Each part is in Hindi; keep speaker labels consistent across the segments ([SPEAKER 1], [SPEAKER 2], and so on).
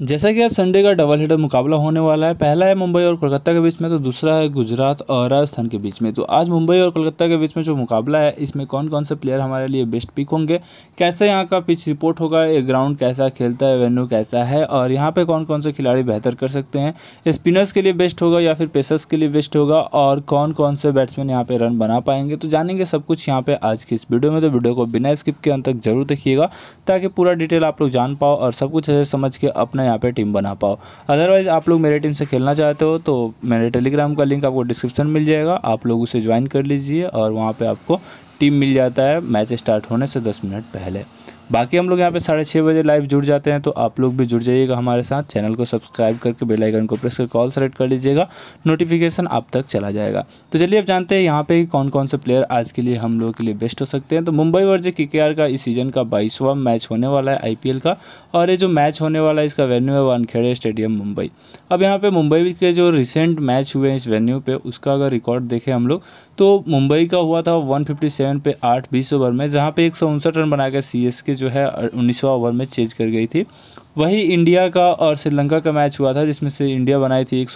[SPEAKER 1] जैसा कि आज संडे का डबल हेडर मुकाबला होने वाला है पहला है मुंबई और कोलकाता के बीच में तो दूसरा है गुजरात और राजस्थान के बीच में तो आज मुंबई और कोलकाता के बीच में जो मुकाबला है इसमें कौन कौन से प्लेयर हमारे लिए बेस्ट पिक होंगे कैसे यहाँ का पिच रिपोर्ट होगा ये ग्राउंड कैसा खेलता है वेन्यू कैसा है और यहाँ पर कौन कौन से खिलाड़ी बेहतर कर सकते हैं स्पिनर्स के लिए बेस्ट होगा या फिर पेसर्स के लिए बेस्ट होगा और कौन कौन से बैट्समैन यहाँ पर रन बना पाएंगे तो जानेंगे सब कुछ यहाँ पर आज की इस वीडियो में तो वीडियो को बिना स्किप के अंत तक जरूर देखिएगा ताकि पूरा डिटेल आप लोग जान पाओ और सब कुछ समझ के अपने यहाँ पे टीम बना पाओ अदरवाइज़ आप लोग मेरे टीम से खेलना चाहते हो तो मेरे टेलीग्राम का लिंक आपको डिस्क्रिप्शन मिल जाएगा आप लोग उसे ज्वाइन कर लीजिए और वहाँ पर आपको टीम मिल जाता है मैच स्टार्ट होने से दस मिनट पहले बाकी हम लोग यहाँ पे साढ़े छः बजे लाइव जुड़ जाते हैं तो आप लोग भी जुड़ जाइएगा हमारे साथ चैनल को सब्सक्राइब करके बेल आइकन को प्रेस कर कॉल सेलेक्ट कर लीजिएगा नोटिफिकेशन आप तक चला जाएगा तो चलिए अब जानते हैं यहाँ पे कौन कौन से प्लेयर आज के लिए हम लोग के लिए बेस्ट हो सकते हैं तो मुंबई वर्जे के का इस सीज़न का बाईसवां मैच होने वाला है आई का और ये जो मैच होने वाला है इसका वेन्यू है वानखेड़े स्टेडियम मुंबई अब यहाँ पर मुंबई के जो रिसेंट मैच हुए हैं इस वेन्यू पर उसका अगर रिकॉर्ड देखें हम लोग तो मुंबई का हुआ था 157 पे आठ बीस ओवर में जहाँ पे एक रन बनाकर सी एस के जो है उन्नीसवा ओवर में चेज कर गई थी वही इंडिया का और श्रीलंका का मैच हुआ था जिसमें से इंडिया बनाई थी एक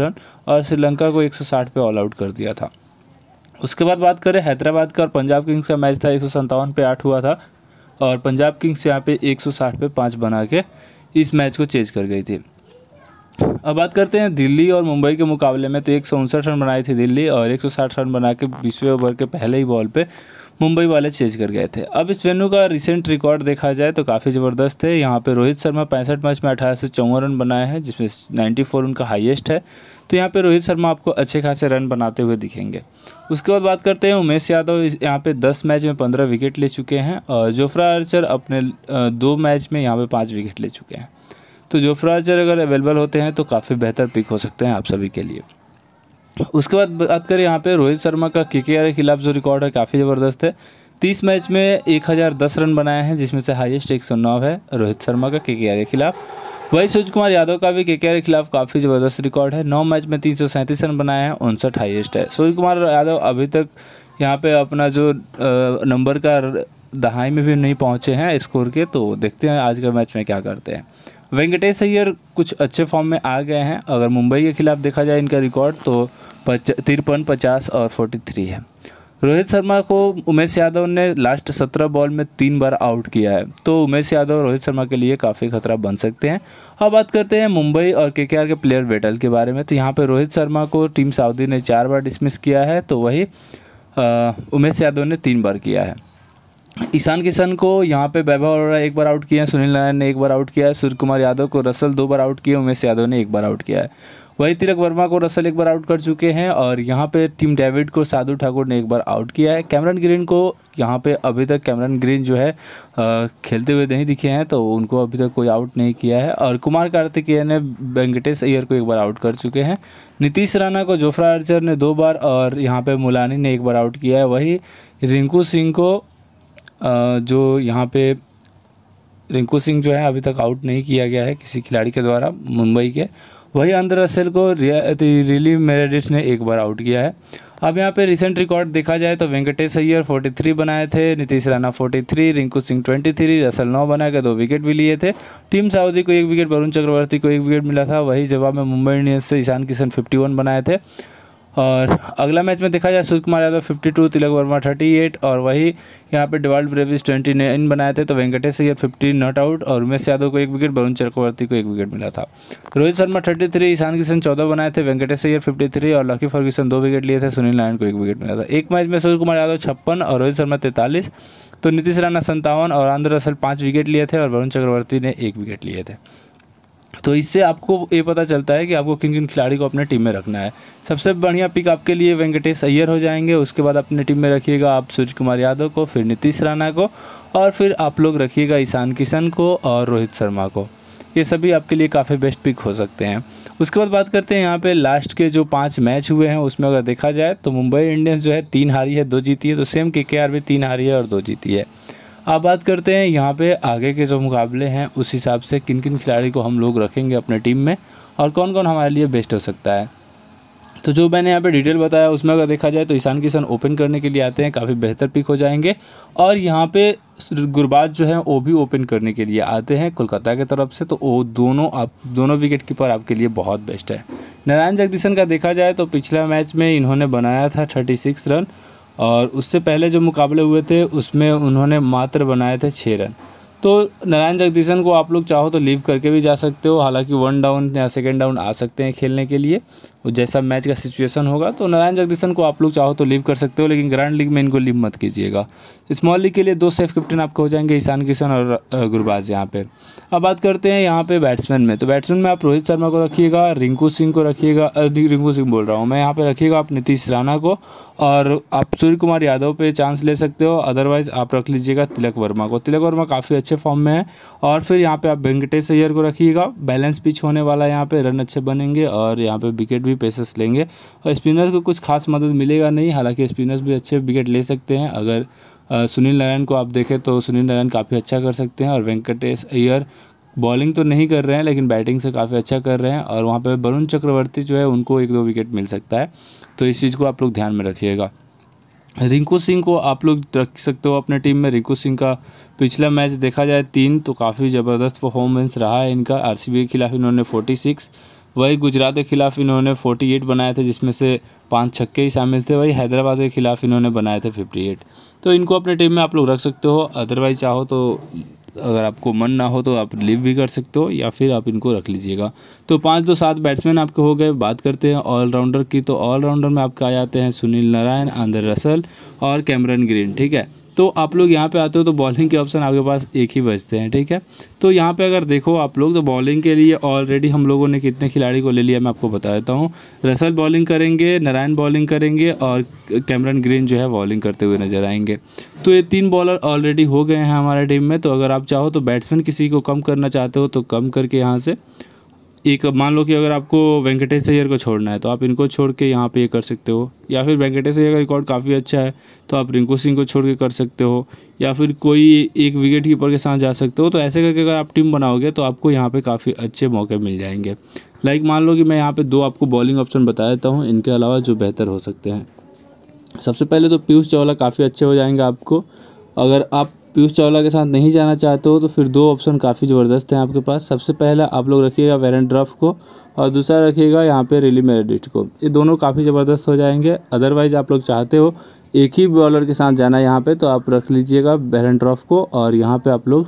[SPEAKER 1] रन और श्रीलंका को 160 पे ऑल आउट कर दिया था उसके बाद बात करें हैदराबाद का और पंजाब किंग्स का मैच था एक पे आठ हुआ था और पंजाब किंग्स यहाँ पे साठ पे पाँच बना के इस मैच को चेज कर गई थी अब बात करते हैं दिल्ली और मुंबई के मुकाबले में तो एक रन बनाए थे दिल्ली और साठ रन बना के बीसवें ओवर के पहले ही बॉल पे मुंबई वाले चेज कर गए थे अब इस वेन्यू का रिसेंट रिकॉर्ड देखा जाए तो काफ़ी ज़बरदस्त है यहाँ पे रोहित शर्मा पैंसठ मैच में अठारह से चौवन रन बनाए हैं जिसमें नाइन्टी फोर उनका हाईएस्ट है तो यहाँ पे रोहित शर्मा आपको अच्छे खासे रन बनाते हुए दिखेंगे उसके बाद बात करते हैं उमेश यादव यहाँ पर दस मैच में पंद्रह विकेट ले चुके हैं और जोफ्रा आर्चर अपने दो मैच में यहाँ पर पाँच विकेट ले चुके हैं तो जो आर्चर अगर अवेलेबल होते हैं तो काफ़ी बेहतर पिक हो सकते हैं आप सभी के लिए उसके बाद बात करें यहाँ पे रोहित शर्मा का के के खिलाफ जो रिकॉर्ड है काफ़ी ज़बरदस्त है तीस मैच में दस रन बनाए हैं जिसमें से हाईएस्ट नौ है रोहित शर्मा का के के खिलाफ वही सूर्य कुमार यादव का भी के के खिलाफ काफ़ी ज़बरदस्त रिकॉर्ड है नौ मैच में तीन रन बनाए हैं उनसठ हाइएस्ट है सूर्य कुमार यादव अभी तक यहाँ पे अपना जो नंबर का दहाई में भी नहीं पहुँचे हैं स्कोर के तो देखते हैं आज के मैच में क्या करते हैं वेंकटेश अय्यर कुछ अच्छे फॉर्म में आ गए हैं अगर मुंबई के खिलाफ देखा जाए इनका रिकॉर्ड तो पच तिरपन पचास और फोर्टी थ्री है रोहित शर्मा को उमेश यादव ने लास्ट सत्रह बॉल में तीन बार आउट किया है तो उमेश यादव रोहित शर्मा के लिए काफ़ी खतरा बन सकते हैं अब बात करते हैं मुंबई और के के प्लेयर बेटल के बारे में तो यहाँ पर रोहित शर्मा को टीम साउदी ने चार बार डिसमिस किया है तो वही उमेश यादव ने तीन बार किया है ईशान किशन को यहाँ पे वैभव अरोड़ा एक बार आउट किया है सुनील नारायण ने एक बार आउट किया है सूर्य कुमार यादव को रसल दो बार आउट किया उमेश यादव ने एक बार आउट किया है वही तिलक वर्मा को रसल एक बार आउट कर चुके हैं और यहाँ पे टीम डेविड को साधु ठाकुर ने एक बार आउट किया है कैमरन ग्रीन को यहाँ पे अभी तक कैमरन ग्रीन जो है खेलते हुए नहीं दिखे हैं तो उनको अभी तक कोई आउट नहीं किया है और कुमार कार्तिकेय ने वेंकटेश अय्यर को एक बार आउट कर चुके हैं नीतीश राणा को जोफ्रा आर्चर ने दो बार और यहाँ पर मुलानी ने एक बार आउट किया है वही रिंकू सिंह को जो यहाँ पे रिंकू सिंह जो है अभी तक आउट नहीं किया गया है किसी खिलाड़ी के द्वारा मुंबई के वही अंदर असल को रिली मेरेडिस ने एक बार आउट किया है अब यहाँ पे रिसेंट रिकॉर्ड देखा जाए तो वेंकटेश अय्यर 43 बनाए थे नीतीश राणा 43, रिंकू सिंह 23, रसल नौ बना के दो विकेट भी लिए थे टीम साउदी को एक विकेट वरुण चक्रवर्ती को एक विकेट मिला था वही जवाब में मुंबई इंडियंस से ईशान किशन 51 बनाए थे और अगला मैच में देखा जाए Surya Kumar Yadav fifty two Tilak Varma thirty eight और वही यहाँ पे डिवाल्ड ब्रेविस ट्वेंटी नाइन बनाए थे तो Venkatesh Iyer fifty not out और उमेश यादव को एक विकेट वरुण चक्रवर्ती को एक विकेट मिला था रोहित शर्मा थर्टी थ्री ईशान किशन चौदह बनाए थे वेंकटेश अय्यर फिफ्टी थ्री और लकी फर्गूसन दो विकेट लिए थे सुनील नारायण को एक विकेट मिला था एक मैच में सूर्य कुमार यादव छप्पन और रोहित शर्मा तैंतालीस तो नीतीश राणा संतावन और आंध्र रसल पाँच विकेट लिए थे और वरुण चक्रवर्ती ने एक विकेट लिए थे तो इससे आपको ये पता चलता है कि आपको किन किन खिलाड़ी को अपने टीम में रखना है सबसे बढ़िया पिक आपके लिए वेंकटेश अय्यर हो जाएंगे उसके बाद अपने टीम में रखिएगा आप सूर्य कुमार यादव को फिर नीतीश राणा को और फिर आप लोग रखिएगा ईशान किशन को और रोहित शर्मा को ये सभी आपके लिए काफ़ी बेस्ट पिक हो सकते हैं उसके बाद बात करते हैं यहाँ पे लास्ट के जो पांच मैच हुए हैं उसमें अगर देखा जाए तो मुंबई इंडियंस जो है तीन हारी है दो जीती है तो सेम के के आर भी तीन हारी है और दो जीती है अब बात करते हैं यहाँ पे आगे के जो मुकाबले हैं उस हिसाब से किन किन खिलाड़ी को हम लोग रखेंगे अपने टीम में और कौन कौन हमारे लिए बेस्ट हो सकता है तो जो मैंने यहाँ पे डिटेल बताया उसमें अगर देखा जाए तो ईशान किशन ओपन करने के लिए आते हैं काफ़ी बेहतर पिक हो जाएंगे और यहाँ पे गुरबाज जो है वो भी ओपन करने के लिए आते हैं कोलकाता की तरफ से तो वो दोनों आप दोनों विकेट कीपर आपके लिए बहुत बेस्ट है नारायण जगदीशन का देखा जाए तो पिछला मैच में इन्होंने बनाया था थर्टी सिक्स रन और उससे पहले जो मुकाबले हुए थे उसमें उन्होंने मात्र बनाए थे छः रन तो नारायण जगदीशन को आप लोग चाहो तो लीव करके भी जा सकते हो हालांकि वन डाउन या सेकेंड डाउन आ सकते हैं खेलने के लिए और जैसा मैच का सिचुएशन होगा तो नारायण जगदीशन को आप लोग चाहो तो लीव कर सकते हो लेकिन ग्रैंड लीग में इनको लीव मत कीजिएगा स्मॉल लीग के लिए दो सेफ कैप्टन आपके हो जाएंगे ईशान किशन और गुरबाज यहाँ पर अब बात करते हैं यहाँ पर बैट्समैन में तो बैट्समैन में आप रोहित शर्मा को रखिएगा रिंकू सिंह को रखिएगा रिंकू सिंह बोल रहा हूँ मैं यहाँ पर रखिएगा आप नीतीश राणा को और आप सूर्य कुमार यादव पर चांस ले सकते हो अदरवाइज़ आप रख लीजिएगा तिलक वर्मा को तिलक वर्मा काफ़ी अच्छे फॉर्म में है और फिर यहाँ पे आप वेंकटेश अय्यर को रखिएगा बैलेंस पिच होने वाला है यहाँ पे रन अच्छे बनेंगे और यहाँ पे विकेट भी पेसेस लेंगे और स्पिनर्स को कुछ खास मदद मिलेगा नहीं हालांकि स्पिनर्स भी अच्छे विकेट ले सकते हैं अगर सुनील नारायण को आप देखें तो सुनील नारायण काफ़ी अच्छा कर सकते हैं और वेंकटेश अय्यर बॉलिंग तो नहीं कर रहे हैं लेकिन बैटिंग से काफ़ी अच्छा कर रहे हैं और वहाँ पर वरुण चक्रवर्ती जो है उनको एक दो विकेट मिल सकता है तो इस चीज़ को आप लोग ध्यान में रखिएगा रिंकू सिंह को आप लोग रख सकते हो अपने टीम में रिंकू सिंह का पिछला मैच देखा जाए तीन तो काफ़ी ज़बरदस्त परफॉर्मेंस रहा है इनका आर के खिलाफ इन्होंने फोर्टी सिक्स वही गुजरात के खिलाफ इन्होंने फोर्टी एट बनाए थे जिसमें से पांच छक्के ही शामिल थे वही हैदराबाद के खिलाफ इन्होंने बनाए थे फिफ्टी एट तो इनको अपने टीम में आप लोग रख सकते हो अदरवाइज चाहो तो अगर आपको मन ना हो तो आप लीव भी कर सकते हो या फिर आप इनको रख लीजिएगा तो पाँच दो सात बैट्समैन आपके हो गए बात करते हैं ऑलराउंडर की तो ऑलराउंडर में आपके आ जाते हैं सुनील नारायण आंध्र रसल और कैमरन ग्रीन ठीक है तो आप लोग यहाँ पे आते हो तो बॉलिंग के ऑप्शन आपके पास एक ही बचते हैं ठीक है तो यहाँ पे अगर देखो आप लोग तो बॉलिंग के लिए ऑलरेडी हम लोगों ने कितने खिलाड़ी को ले लिया मैं आपको बता देता हूँ रसल बॉलिंग करेंगे नारायण बॉलिंग करेंगे और कैमरन ग्रीन जो है बॉलिंग करते हुए नजर आएंगे तो ये तीन बॉलर ऑलरेडी हो गए हैं हमारे टीम में तो अगर आप चाहो तो बैट्समैन किसी को कम करना चाहते हो तो कम करके यहाँ से एक मान लो कि अगर आपको वेंकटेश अय्यर को छोड़ना है तो आप इनको छोड़ के यहाँ पे ये कर सकते हो या फिर वेंकटेश अय्यर का रिकॉर्ड काफ़ी अच्छा है तो आप रिंकू सिंह को छोड़ के कर सकते हो या फिर कोई एक विकेट कीपर के साथ जा सकते हो तो ऐसे करके अगर आप टीम बनाओगे तो आपको यहाँ पर काफ़ी अच्छे मौके मिल जाएंगे लाइक मान लो कि मैं यहाँ पर दो आपको बॉलिंग ऑप्शन बता देता हूँ इनके अलावा जो बेहतर हो सकते हैं सबसे पहले तो पीयूष चावला काफ़ी अच्छे हो जाएंगे आपको अगर आप पीयूष चावला के साथ नहीं जाना चाहते हो तो फिर दो ऑप्शन काफ़ी ज़बरदस्त हैं आपके पास सबसे पहला आप लोग रखिएगा वेरन ड्रफ को और दूसरा रखिएगा यहाँ पे रिली मेरेडिट को ये दोनों काफ़ी ज़बरदस्त हो जाएंगे अदरवाइज़ आप लोग चाहते हो एक ही बॉलर के साथ जाना है यहाँ पे तो आप रख लीजिएगा बेरन ड्रॉफ को और यहाँ पर आप लोग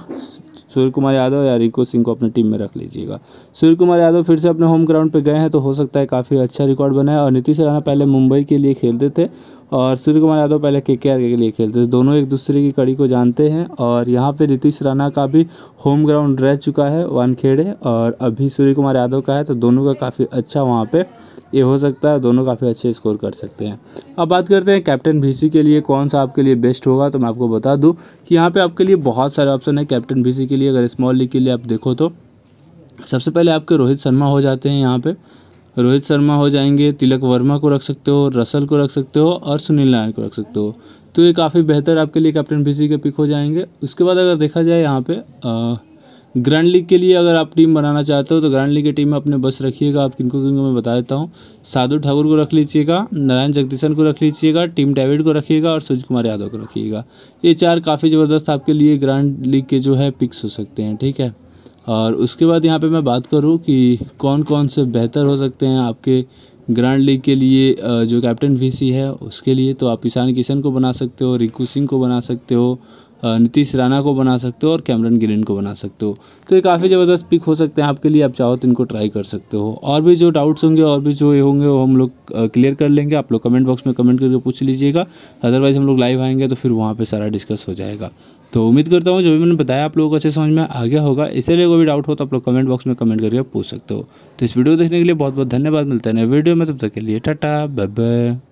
[SPEAKER 1] सूर्य कुमार यादव या रिको सिंह को अपनी टीम में रख लीजिएगा सूर्य कुमार यादव फिर से अपने होम ग्राउंड पे गए हैं तो हो सकता है काफ़ी अच्छा रिकॉर्ड बनाए और नीतीश राणा पहले मुंबई के लिए खेलते थे और सूर्य कुमार यादव पहले के के के लिए खेलते थे दोनों एक दूसरे की कड़ी को जानते हैं और यहाँ पे नीतीश राणा का भी होम ग्राउंड रह चुका है वानखेड़े और अभी सूर्य कुमार यादव का है तो दोनों का काफ़ी अच्छा वहाँ पे ये हो सकता है दोनों काफ़ी अच्छे स्कोर कर सकते हैं अब बात करते हैं कैप्टन भीसी के लिए कौन सा आपके लिए बेस्ट होगा तो मैं आपको बता दूँ कि यहाँ पर आपके लिए बहुत सारे ऑप्शन है कैप्टन भीसी के लिए अगर स्मॉल लीग के लिए आप देखो तो सबसे पहले आपके रोहित शर्मा हो जाते हैं यहाँ पर रोहित शर्मा हो जाएंगे तिलक वर्मा को रख सकते हो रसल को रख सकते हो और सुनील नारायण को रख सकते हो तो ये काफ़ी बेहतर आपके लिए कैप्टन बी के पिक हो जाएंगे उसके बाद अगर देखा जाए यहाँ पे ग्रैंड लीग के लिए अगर आप टीम बनाना चाहते हो तो ग्रैंड लीग की टीम में अपने बस रखिएगा आप किनको किनको मैं बता देता हूँ साधु ठाकुर को रख लीजिएगा नारायण जगदीशन को रख लीजिएगा टीम डेविड को रखिएगा और सूर्य कुमार यादव को रखिएगा ये चार काफ़ी ज़बरदस्त आपके लिए ग्रैंड लीग के जो है पिक्स हो सकते हैं ठीक है और उसके बाद यहाँ पे मैं बात करूँ कि कौन कौन से बेहतर हो सकते हैं आपके ग्रैंड लीग के लिए जो कैप्टन वी सी है उसके लिए तो आप ईशान किशन को बना सकते हो रिंकू सिंह को बना सकते हो नीतीश राणा को बना सकते हो और कैमरन ग्रीन को बना सकते हो तो ये काफ़ी ज़बरदस्त पिक हो सकते हैं आपके लिए आप चाहो तो इनको ट्राई कर सकते हो और भी जो डाउट्स होंगे और भी जो ये होंगे वो हम लोग क्लियर कर लेंगे आप लोग कमेंट बॉक्स में कमेंट करके पूछ लीजिएगा अदरवाइज़ हम लोग लाइव आएंगे तो फिर वहाँ पर सारा डिस्कस हो जाएगा तो उम्मीद करता हूँ जो भी मैंने बताया आप लोगों को अच्छे समझ में आ गया होगा इसीलिए कोई भी डाउट हो तो आप लोग कमेंट बॉक्स में कमेंट करके पूछ सकते हो तो इस वीडियो को देखने के लिए बहुत बहुत धन्यवाद मिलता है नए वीडियो में तब तक के लिए टाटा बाय बाय